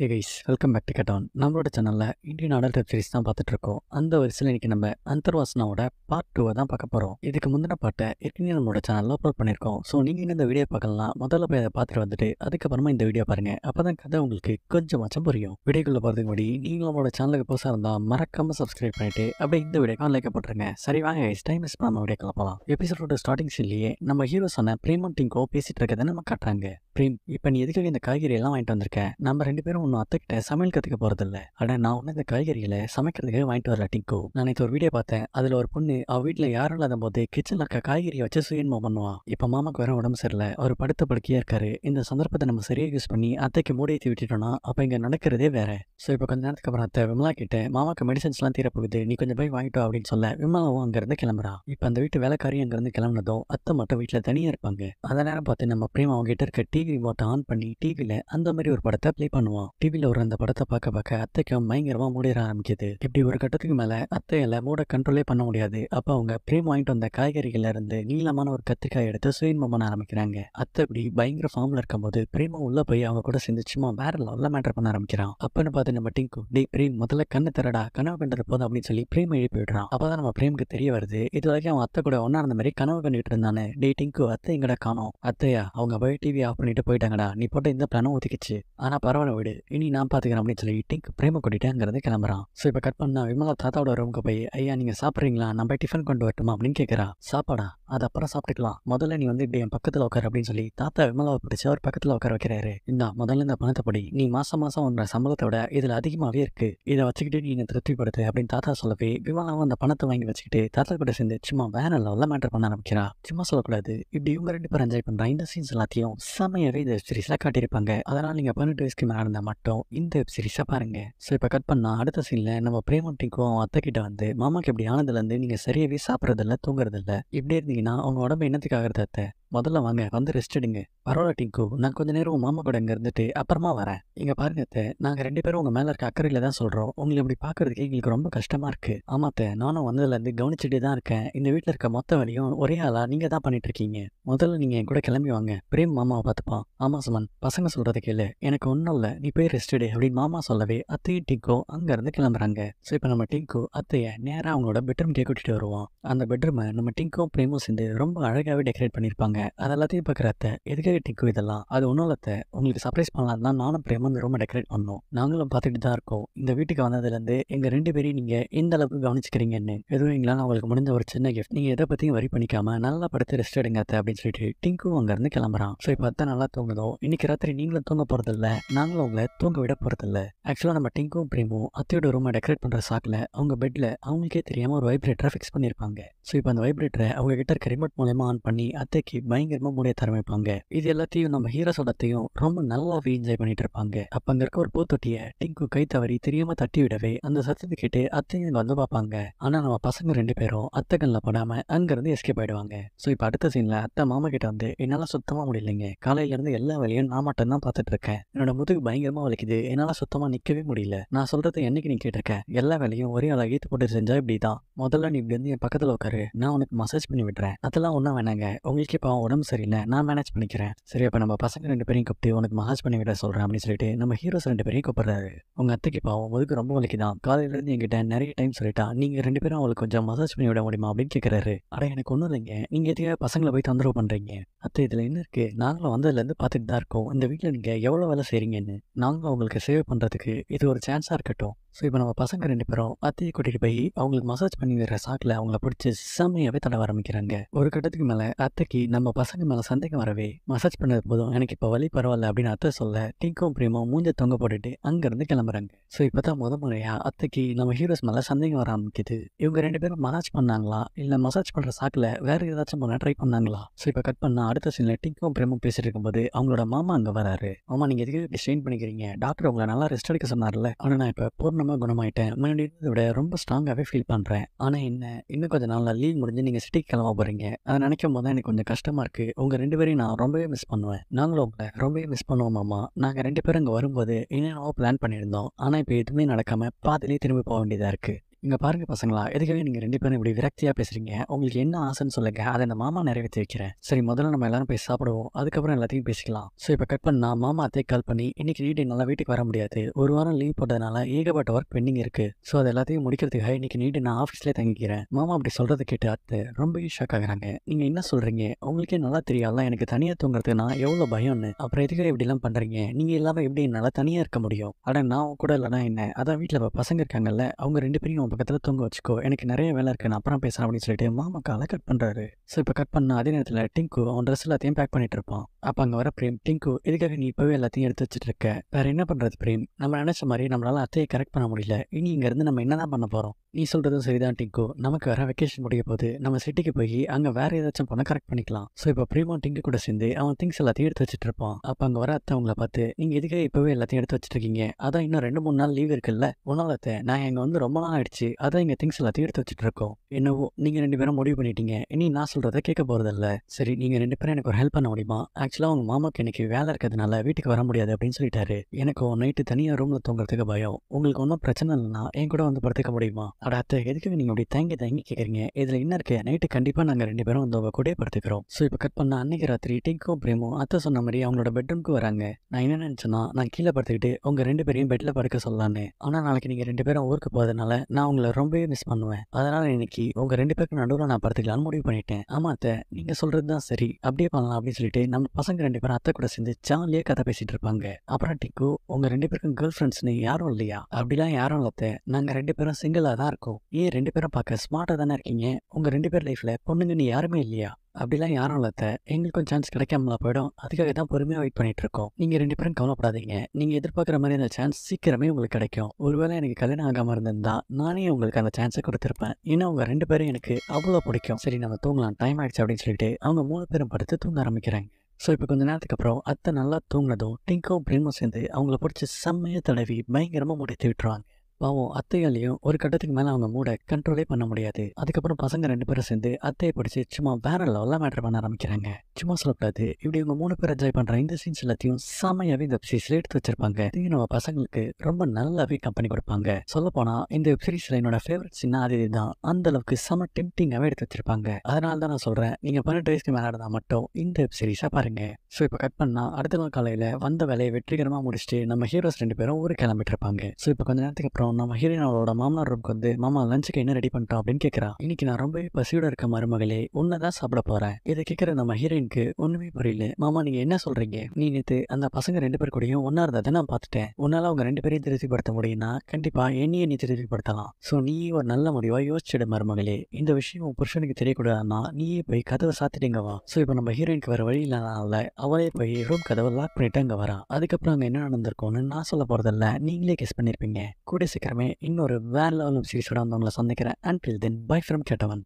hey guys welcome back to ஆன் நம்மளோட சேனலில் இந்தியன் ஆர்டர் வெப் சீரிஸ் தான் பார்த்துட்ருக்கோம் அந்த வரிசையில் இன்றைக்கி நம்ம அந்தர்வாசனாவோட பார்ட் டூவை தான் பார்க்க போகிறோம் இதுக்கு முந்தின பாட்டை ஏற்கனவே நம்மளோட சேனலில் அப்லோட் பண்ணியிருக்கோம் ஸோ நீங்கள் இந்த வீடியோ பார்க்கலாம் முதல்ல போய் அதை பார்த்துட்டு வந்துட்டு அதுக்கப்புறமா இந்த வீடியோ பாருங்கள் அப்போ தான் கதை உங்களுக்கு கொஞ்சம் மச்சம் புரியும் வீடியோக்குள்ளே போகிறதுக்கு முடி நீங்கள் நம்மளோட சேனலுக்கு புதுசாக இருந்தால் மறக்காமல் சப்ஸ்கிரைப் பண்ணிவிட்டு அப்படியே இந்த வீடியோ லைக் போட்டுருங்க சரி வாங்க கைஸ் டைம் மிஸ் பண்ணாமல் வீடியோ கிளப்பலாம் எபிசோடோட ஸ்டார்டிங்ஸ்லேயே நம்ம ஹீரோஸான பிரேமன் டிங்கோ பேசிகிட்டு இருக்கிறத நம்ம காட்டுறாங்க பிரேம் இப்போ நீ எதுக்காக இந்த காய்கறி எல்லாம் வாங்கிட்டு வந்திருக்க நம்ம ரெண்டு பேரும் ஒன்று அத்தைக்கிட்ட சமையல் கற்றுக்க போகிறதில்ல ஆனால் நான் ஒன்று இந்த காய்கறிகளை சமைக்கிறதுக்கு வாங்கிட்டு வரல டிங்கோ நான் நேற்று ஒரு வீடியோ பார்த்தேன் அதில் ஒரு பொண்ணு அவ வீட்டில் யாரும் இல்லாத போது கிச்சனில் இருக்க காய்கறியை வச்சு சுயன்மோ பண்ணுவான் இப்போ மாமாக்கு வேற உடம்பு சரியில்லை அவர் படுத்த படுக்கையாக இருக்காரு இந்த சந்தர்ப்பத்தை நம்ம சரியாக யூஸ் பண்ணி அத்தைக்கு மூடியத்தி விட்டுட்டோம்னா அப்போ இங்கே நடக்கிறதே வேற ஸோ இப்போ கொஞ்ச நேரத்துக்கு அப்புறம் அத்தை விமலா கிட்ட மாமாக்கு மெடிசன்ஸ்லாம் தீரப்போகுது நீ கொஞ்சம் போய் வாங்கிட்டோம் அப்படின்னு சொல்ல விமலாவும் அங்கேருந்து கிளம்புறா இப்போ அந்த வீட்டு வேலைக்காரி அங்கேருந்து கிளம்புனதும் அத்தை மட்டும் வீட்டில் தனியாக இருப்பாங்க அதை நேரம் பார்த்து நம்ம பிரேம் அவங்க கிட்ட இருக்க டி டிவி வாட்டை ஆன் பண்ணி டிவியில் அந்த மாதிரி ஒரு படத்தை ப்ளே பண்ணுவான் டிவியில் ஒரு அந்த படத்தை பார்க்க பார்க்க அத்தைக்கும் பயங்கரமாக மூடிட ஆரம்பிக்குது இப்படி ஒரு கட்டத்துக்கு மேலே அத்தையில மூட கண்ட்ரோலே பண்ண முடியாது அப்போ அவங்க பிரேம் வாங்கிட்டு வந்த காய்கறிகள்ல இருந்து நீளமான ஒரு கத்திரிக்காய் எடுத்து சுயன்மம் பண்ண ஆரம்பிக்கிறாங்க அத்தை இப்படி பயங்கர ஃபார்மில் இருக்கும்போது பிரேமா உள்ளே போய் அவங்க கூட சிந்திச்சுமா வேற லெவலில் மேட்டர் பண்ண ஆரம்பிக்கிறான் அப்பன்னு பார்த்து நம்ம டிங்கு டே பிரேம் முதல்ல கண்ணு திரடா கனவு கண்டது போதும் அப்படின்னு சொல்லி பிரேம் எழுப்பி விடுறான் அப்போ நம்ம பிரேமுக்கு தெரிய வருது இது வரைக்கும் அவன் அத்தை கூட ஒன்னா இருந்த மாதிரி கனவு கண்டுகிட்டு இருந்தானே டே டிங்கு அத்தை எங்கட காணும் அத்தையா அவங்க போய் டிவி ஆஃப் பண்ணி பண்ணிட்டு போயிட்டாங்கடா நீ போட்ட இந்த பிளானும் ஒதுக்கிச்சு ஆனால் பரவாயில்ல விடு இனி நான் பாத்துக்கிறேன் அப்படின்னு சொல்லி டிங்க் பிரேம கூட்டிட்டு கிளம்புறான் ஸோ இப்போ கட் பண்ணா விமலா தாத்தாவோட ரூமுக்கு போய் ஐயா நீங்கள் சாப்பிட்றீங்களா நம்ம டிஃபன் கொண்டு வரட்டுமா அப்படின்னு கேக்குறா சாப்பாடா அது அப்புறம் சாப்பிட்டுக்கலாம் முதல்ல நீ வந்து இப்படி என் பக்கத்தில் உட்கார் அப்படின்னு சொல்லி தாத்தா விமலாவை பிடிச்சி அவர் பக்கத்தில் உட்கார வைக்கிறாரு இந்த முதல்ல இந்த பணத்தை படி நீ மாசம் மாசம் உன்ற சம்பளத்தை விட இதில் அதிகமாகவே இருக்கு இதை வச்சுக்கிட்டு நீ என்ன திருப்திப்படுத்து அப்படின்னு தாத்தா சொல்லவே விமலாவும் அந்த பணத்தை வாங்கி வச்சுக்கிட்டு தாத்தா கூட சேர்ந்து சும்மா வேற லெவலில் மேட்டர் பண்ண ஆரம்பிக்கிறா சும்மா சொல்லக்கூடாது இப்படி இவங்க ரெண்டு பேரும் என்ஜாய் பண்ணுற இந்த சீன்ஸ் எல்லாத்தையும் சமையவே இந்த வெப் சீரிஸில் காட்டியிருப்பாங்க அதனால் நீங்கள் பன்னெண்டு வயசுக்கு மேல இருந்தால் மட்டும் இந்த வெப் சீரிஸை பாருங்க சோ இப்போ கட் பண்ணா அடுத்த சீனில் நம்ம பிரேமட்டிக்கும் அத்தை கிட்ட வந்து மாமாக்கு இப்படி ஆனதுலேருந்து நீங்கள் சரியாகவே தூங்குறது இல்லை இப்படியே இருந்தீங்க அப்படின்னா அவங்க உடம்பு என்னத்துக்காகிறது அத்தை முதல்ல வாங்க வந்து ரெஸ்ட் எடுங்க பரவாயில்ல டிங்கு நான் கொஞ்ச நேரம் உங்கள் மாமா கூட இங்கே இருந்துட்டு அப்புறமா வரேன் இங்கே பாருங்க அத்தை நாங்கள் ரெண்டு பேரும் உங்கள் மேலே இருக்க அக்கறையில் தான் சொல்கிறோம் உங்களை இப்படி பார்க்குறதுக்கு எங்களுக்கு ரொம்ப கஷ்டமாக இருக்குது அத்தை நானும் வந்ததுலேருந்து கவனிச்சுட்டு தான் இருக்கேன் இந்த வீட்டில் இருக்க மொத்த வழியும் ஒரே ஆளாக நீங்கள் தான் பண்ணிட்டு இருக்கீங்க முதல்ல நீங்கள் என் கூட கிளம்பி வாங்க பிரேம் மாமாவை பார்த்துப்பான் ஆமாம் சுமன் பசங்க சொல்கிறத கேளு எனக்கு ஒன்றும் இல்லை நீ போய் ரெஸ்ட் எடு அப்படின்னு மாமா சொல்லவே அத்தையும் டிங்கோ அங்கேருந்து கிளம்புறாங்க ஸோ இப்போ நம்ம டிங்கோ அத்தையை நேராக அவங்களோட கே கூட்டிகிட்டு வருவோம் அந்த பெட்ரூமை நம்ம டிங்கோ பிரேமும் சேர்ந்து ரொம்ப அழகாகவே டெக்கரேட் பண்ணியிருப்பாங்க அது எல்லாத்தையும் பார்க்குறத எதுக்காக டிக்கு இதெல்லாம் அது ஒன்றும் உங்களுக்கு சர்ப்ரைஸ் பண்ணலாம் தான் நானும் பிரேமும் அந்த ரூமை டெக்கரேட் பண்ணோம் நாங்களும் பார்த்துட்டு தான் இருக்கோம் இந்த வீட்டுக்கு வந்ததுலேருந்து எங்கள் ரெண்டு பேரையும் நீங்கள் எந்த அளவுக்கு கவனிச்சிக்கிறீங்கன்னு எதுவும் எங்களால் அவங்களுக்கு முடிஞ்ச ஒரு சின்ன கிஃப்ட் நீங்கள் எதை பற்றியும் வரி பண்ணிக்காம நல்லா படுத்து ரெஸ்ட் எடுங்க அப்படின்னு சொல்லிட்டு டிங்கும் அங்கேருந்து கிளம்புறான் ஸோ இப்போ அதான் நல்லா தூங்குதோ இன்னைக்கு ராத்திரி நீங்களும் தூங்க போகிறதில்ல நாங்களும் உங்களை தூங்க விட போகிறதில்ல ஆக்சுவலாக நம்ம டிங்கும் பிரேமும் அத்தையோட ரூமை டெக்கரேட் பண்ணுற சாக்கில் அவங்க பெட்டில் அவங்களுக்கே தெரியாமல் ஒரு வைப்ரேட்டரை ஃபிக்ஸ் பண்ணியிருப்பாங்க ஸோ இப்போ அந்த வைப்ரேட்டரை அவங்க கிட்ட இருக்க ரிமோட் மூலயமா ஆன் பண்ணி அத்தைக்கு பயங்கரமா மூடைய தரமைப்பாங்க இது எல்லாத்தையும் நம்ம ஹீரோஸோடத்தையும் ரொம்ப நல்லாவே என்ஜாய் பண்ணிட்டு இருப்பாங்க அப்ப அங்க இருக்க ஒரு பூத்தொட்டிய டிங்கு கை தவறி தெரியாம தட்டி விடவே அந்த சத்தத்தை கேட்டு அத்தையும் வந்து பார்ப்பாங்க ஆனா நம்ம பசங்க ரெண்டு பேரும் அத்தை கண்ணில் அங்க இருந்து எஸ்கேப் ஆயிடுவாங்க சோ இப்ப அடுத்த சீன்ல அத்தை மாமா கிட்ட வந்து என்னால சுத்தமா முடியலைங்க இருந்து எல்லா வேலையும் நான் மட்டும் தான் பார்த்துட்டு இருக்கேன் என்னோட முதுகு பயங்கரமா வலிக்குது என்னால சுத்தமா நிக்கவே முடியல நான் சொல்றது என்னைக்கு நீ கேட்டிருக்கேன் எல்லா வேலையும் ஒரே ஆளாக ஈத்து போட்டு செஞ்சா இப்படி தான் முதல்ல நீ இப்படி வந்து என் பக்கத்துல உட்காரு நான் உனக்கு மசாஜ் பண்ணி விடுறேன் அதெல்லாம் ஒன்னும் வேணாங்க உங்களுக்கு இப்போ உடம்பு சரியில்லை நான் மேனேஜ் பண்ணிக்கிறேன் சரி அப்போ நம்ம பசங்க ரெண்டு பேரையும் கூப்பிட்டு உனக்கு மசாஜ் பண்ணி விட சொல்கிறேன் அப்படின்னு சொல்லிட்டு நம்ம ஹீரோஸ் ரெண்டு பேரையும் கூப்பிட்றாரு உங்கள் அத்தைக்கு பாவம் முதுக்கு ரொம்ப வலிக்குதான் காலையிலேருந்து எங்கிட்ட நிறைய டைம் சொல்லிட்டா நீங்கள் ரெண்டு பேரும் அவளுக்கு கொஞ்சம் மசாஜ் பண்ணி விட முடியுமா அப்படின்னு கேட்குறாரு அட எனக்கு ஒன்றும் இல்லைங்க நீங்கள் எதுக்காக பசங்களை போய் தொந்தரவு பண்ணுறீங்க அத்தை இதில் என்ன இருக்குது நாங்களும் வந்ததுலேருந்து பார்த்துட்டு தான் இருக்கோம் இந்த வீட்டில் நீங்கள் எவ்வளோ வேலை செய்கிறீங்கன்னு நாங்களும் உங்களுக்கு சேவ் பண்ணுறதுக்கு இது ஒரு சான்ஸாக இருக்கட்டும் ஸோ இப்போ நம்ம பசங்க ரெண்டு பேரும் அத்தையை கூட்டிகிட்டு போய் அவங்களுக்கு மசாஜ் பண்ணி வர சாக்கில் அவங்கள பிடிச்சி செம்மையாகவே தடவ ஆரம்பிக்கிறாங்க ஒரு கட்டத்துக்கு மேலே அத்தைக்கு நம்ம பசங்க மேலே சந்தேகம் வரவே மசாஜ் பண்ணது போதும் எனக்கு இப்போ வழி பரவாயில்ல அப்படின்னு அத்தை சொல்ல டிங்கும் பிரேமும் மூஞ்ச தொங்க போட்டுட்டு அங்கேருந்து கிளம்புறாங்க ஸோ இப்போ தான் முத முறையாக அத்தைக்கு நம்ம ஹீரோஸ் மேலே சந்தேகம் வர ஆரம்பிக்குது இவங்க ரெண்டு பேரும் மசாஜ் பண்ணாங்களா இல்லை மசாஜ் பண்ணுற சாக்கில் வேறு ஏதாச்சும் பண்ண ட்ரை பண்ணாங்களா ஸோ இப்போ கட் பண்ணால் அடுத்த சீனில் டிங்கும் பிரியமும் பேசிட்டு இருக்கும்போது அவங்களோட மாமா அங்கே வராரு மாமா நீங்கள் எதுக்கு ஸ்ட்ரெயின் பண்ணிக்கிறீங்க டாக்டர் உங்களை நல்லா ரெஸ்ட் எடுக்க சொன்னார்ல ஆனால் நான் இப்போ பூர்ண பூர்ணமாக குணமாயிட்டேன் முன்னாடி விட ரொம்ப ஸ்ட்ராங்காகவே ஃபீல் பண்ணுறேன் ஆனால் என்ன இன்னும் கொஞ்சம் நாளில் லீவ் முடிஞ்சு நீங்கள் சிட்டிக்கு கிளம்ப போகிறீங்க அதை நினைக்கும் போது தான் எனக்கு கொஞ்சம் கஷ்டமாக இருக்குது உங்கள் ரெண்டு பேரையும் நான் ரொம்பவே மிஸ் பண்ணுவேன் நாங்களும் உங்களை ரொம்பவே மிஸ் பண்ணுவோம் மாமா நாங்கள் ரெண்டு பேரும் இங்கே வரும்போது என்னென்னவோ பிளான் பண்ணியிருந்தோம் ஆனால் இப்போ எதுவுமே நடக்காமல் பார்த்துலேயே திரும்பி போக வேண்டியதாக இருக்குது இங்கே பாருங்கள் பசங்களா எதுக்காக நீங்கள் ரெண்டு பேரும் இப்படி விரக்தியாக பேசுகிறீங்க உங்களுக்கு என்ன ஆசைன்னு சொல்லுங்கள் அதை இந்த மாமா நிறைவேற்றி வைக்கிறேன் சரி முதல்ல நம்ம எல்லாரும் போய் சாப்பிடுவோம் அதுக்கப்புறம் எல்லாத்தையும் பேசிக்கலாம் ஸோ இப்போ கட் பண்ணா மாமா அத்தையை கால் பண்ணி இன்னைக்கு நீட் என்னால் வீட்டுக்கு வர முடியாது ஒரு வாரம் லீவ் போட்டதுனால ஏகப்பட்ட ஒர்க் பெண்டிங் இருக்குது ஸோ அது எல்லாத்தையும் முடிக்கிறதுக்காக இன்னைக்கு நீட்டு நான் ஆஃபீஸ்லேயே தங்கிக்கிறேன் மாமா அப்படி சொல்கிறது கேட்டு அத்தை ரொம்ப ஷாக் ஆகுறாங்க நீங்கள் என்ன சொல்கிறீங்க உங்களுக்கே நல்லா தெரியாதுல எனக்கு தனியாக தூங்குறதுக்கு நான் எவ்வளோ பயம்னு அப்புறம் எதுக்காக இப்படிலாம் பண்ணுறீங்க நீங்கள் இல்லாமல் எப்படி என்னால் தனியாக இருக்க முடியும் ஆனால் நான் கூட இல்லைனா என்ன அதான் வீட்டில் இப்போ பசங்க இருக்காங்கல்ல அவங்க ரெண்டு பேரும் பக்கத்தில் தூங்க வச்சுக்கோ எனக்கு நிறைய வேலை இருக்குது நான் அப்புறம் பேசுகிறேன் அப்படின்னு சொல்லிட்டு மாமா காலை கட் பண்ணுறாரு ஸோ இப்போ கட் பண்ண அதே நேரத்தில் டிங்கு அவன் ட்ரெஸ் எல்லாத்தையும் பேக் பண்ணிட்டு இருப்பான் அப்போ அங்கே வர பிரேம் டிங்கு இதுக்காக நீ இப்போவே எல்லாத்தையும் எடுத்து வச்சுட்டு இருக்க வேறு என்ன பண்ணுறது பிரேம் நம்ம நினச்ச மாதிரி நம்மளால் அத்தையை கரெக்ட் பண்ண முடியல இனி இங்கேருந்து நம்ம என்ன தான் பண்ண போகிறோம் நீ சொல்கிறதும் சரிதான் டிங்கு நமக்கு வர வெக்கேஷன் முடிய போது நம்ம சிட்டிக்கு போய் அங்கே வேறு ஏதாச்சும் பணம் கரெக்ட் பண்ணிக்கலாம் ஸோ இப்போ ப்ரீமா டிங்கு கூட சேர்ந்து அவன் திங்ஸ் எல்லாத்தையும் எடுத்து வச்சுட்டு இருப்பான் அப்போ அங்கே வர அத்தவங்களை பார்த்து நீங்கள் இதுக்கே இப்போவே எல்லாத்தையும் எடுத்து வச்சுட்டு இருக்கீங்க அதான் இன்னும் ரெண்டு மூணு நாள் லீவ் இருக்குல்ல உணவத்தை நான் இங்கே வந்து ரொம்ப நாள் ஆயிடுச்சு அதான் இங்கே திங்ஸ் எல்லாத்தையும் எடுத்து வச்சுட்டு இருக்கோம் என்னவோ நீங்கள் ரெண்டு பேரும் முடிவு பண்ணிட்டீங்க இனி நான் சொல்கிறத கேட்க போகிறதில்ல சரி நீங்கள் ரெண்டு பேரும் எனக்கு ஒரு ஹெல்ப் பண்ண முடியுமா ஆக்சுவலாக உங்கள் மாமாக்கு எனக்கு வேலை இருக்கிறதுனால வீட்டுக்கு வர முடியாது அப்படின்னு சொல்லிட்டாரு எனக்கு நைட்டு தனியாக ரூமில் தூங்குறதுக்கு பயம் உங்களுக்கு ஒன்றும் பிரச்சனை இல்லைன்னா என் கூட வந்து படுத்துக்க முடியுமா அட அத்தை எதுக்குங்க நீங்கள் அப்படி தங்கி தங்கி கேட்குறீங்க இதில் என்ன இருக்கு நைட்டு கண்டிப்பாக நாங்கள் ரெண்டு பேரும் வந்து அவங்க கூட படுத்துக்கிறோம் ஸோ இப்போ கட் பண்ண அன்னைக்கு ராத்திரி டிங்கும் பிரேமும் அத்தை சொன்ன மாதிரி அவங்களோட பெட்ரூம்க்கு வராங்க நான் என்ன நினச்சேன்னா நான் கீழே படுத்துக்கிட்டு உங்கள் ரெண்டு பேரையும் பெட்டில் படுக்க சொல்லலான்னு ஆனால் நாளைக்கு நீங்கள் ரெண்டு பேரும் ஊருக்கு போகிறதுனால நான் உங்களை ரொம்பவே மிஸ் பண்ணுவேன் அதனால் இன்னைக்கு உங்கள் ரெண்டு பேருக்கு நடுவில் நான் படுத்துக்கலாம்னு முடிவு பண்ணிட்டேன் ஆமாம் அத்தை நீங்கள் சொல்கிறது தான் சரி அப்படியே பண்ணலாம் அப்படின்னு சொல்லிட்டு நம்ம பசங்க ரெண்டு பேரும் அத்தை கூட சேர்ந்து ஜாலியாக கதை பேசிட்டு இருப்பாங்க அப்புறம் டிக்கு உங்கள் ரெண்டு பேருக்கும் கேர்ள் ஃப்ரெண்ட்ஸ்னு யாரும் இல்லையா அப்படிலாம் யாரும் இல்லை அத்தை நாங்கள் ரெண்டு பேரும் சிங்கிளாக தான் இருக்கும் ஏன் ரெண்டு பேரும் பார்க்க ஸ்மார்ட்டாக தானே இருக்கீங்க உங்கள் ரெண்டு பேர் லைஃப்பில் பொண்ணுங்கன்னு யாருமே இல்லையா அப்படிலாம் யாரும் இல்லாத எங்களுக்கும் சான்ஸ் கிடைக்காமல போயிடும் அதுக்காக தான் பொறுமையாக வெயிட் பண்ணிட்டு இருக்கோம் நீங்கள் ரெண்டு பேரும் கவலைப்படாதீங்க நீங்கள் எதிர்பார்க்குற மாதிரி அந்த சான்ஸ் சீக்கிரமே உங்களுக்கு கிடைக்கும் ஒருவேளை எனக்கு கல்யாணம் ஆகாமல் இருந்திருந்தா நானே உங்களுக்கு அந்த சான்ஸை கொடுத்துருப்பேன் ஏன்னா உங்கள் ரெண்டு பேரும் எனக்கு அவ்வளோ பிடிக்கும் சரி நம்ம தூங்கலாம் டைம் ஆகிடுச்சு அப்படின்னு சொல்லிட்டு அவங்க மூணு பேரும் படுத்து தூங்க ஆரம்பிக்கிறாங்க ஸோ இப்போ கொஞ்ச நேரத்துக்கு அப்புறம் அத்தை நல்லா தூங்கினதும் டிங்கோ பிரேமும் சேர்ந்து அவங்கள பிடிச்சி செம்மையை தடவி பயங்கரமாக முடித்து விட்டுருவாங்க பாவம் அத்தையாலையும் ஒரு கட்டத்துக்கு மேலே அவங்க மூட கண்ட்ரோலே பண்ண முடியாது அதுக்கப்புறம் பசங்க ரெண்டு பேரும் சேர்ந்து அத்தையை பிடிச்சி சும்மா வேற லெவலாக மேட்டர் பண்ண ஆரம்பிக்கிறாங்க சும்மா சொல்லக்கூடாது இப்படி இவங்க மூணு பேர் என்ஜாய் பண்ணுற இந்த சீன்ஸ் எல்லாத்தையும் செமையாகவே இந்த சீரிஸில் எடுத்து வச்சிருப்பாங்க இது நம்ம பசங்களுக்கு ரொம்ப நல்லாவே கம்பெனி கொடுப்பாங்க சொல்ல போனால் இந்த வெப் சீரிஸில் என்னோட ஃபேவரட் சின்ன அது இதுதான் அந்த அளவுக்கு செம டெம்டிங்காகவே எடுத்து வச்சிருப்பாங்க அதனால தான் நான் சொல்கிறேன் நீங்கள் பன்னெண்டு வயசுக்கு மேலே இருந்தால் மட்டும் இந்த வெப் பாருங்க ஸோ இப்போ கட் பண்ணால் அடுத்த நாள் காலையில் வந்த வேலையை வெற்றிகரமாக முடிச்சுட்டு நம்ம ஹீரோஸ் ரெண்டு பேரும் ஊருக்கு கிளம்பிட்டு இருப்பாங்க ஸோ இப்போ கொஞ்ச நேரத்துக்கு அப்புறம் நம்ம ஹீரோயின் அவளோட மாமனார் ரூம்க்கு வந்து மாமா லஞ்சுக்கு என்ன ரெடி பண்ணிட்டோம் அப்படின்னு கேட்குறா இன்னைக்கு நான் ரொம்பவே பசியோட இருக்க மருமகளே உன்னதான் சாப்பிட போறேன் இதை கேட்குற நம்ம ஹீரோயினுக்கு ஒண்ணுமே புரியல மாமா நீங்க என்ன சொல்றீங்க நீ நேத்து அந்த பசங்க ரெண்டு பேர் கூடயும் ஒன்னா இருந்ததை நான் பார்த்துட்டேன் உன்னால அவங்க ரெண்டு பேரையும் திருப்திப்படுத்த முடியும்னா கண்டிப்பா என்னையே நீ திருப்திப்படுத்தலாம் சோ நீ ஒரு நல்ல முடிவா யோசிச்சுட மருமகளே இந்த விஷயம் உன் புருஷனுக்கு தெரியக்கூடாதுன்னா நீயே போய் கதவை சாத்திட்டீங்க வா இப்ப நம்ம ஹீரோயினுக்கு வேற வழி இல்லாதனால அவளே போய் ரூம் கதவை லாக் பண்ணிட்டு அங்க வரா அதுக்கப்புறம் அங்க என்ன நடந்திருக்கும்னு நான் சொல்ல போறதில்ல நீங்களே கெஸ் பண்ணிருப்பீங்க கூட சீக்கிரமே இன்னொரு வேற லெவல் சீரிஸோட வந்து உங்களை சந்திக்கிறேன் அண்ட் தென் பை ஃப்ரம் கேட்டவன்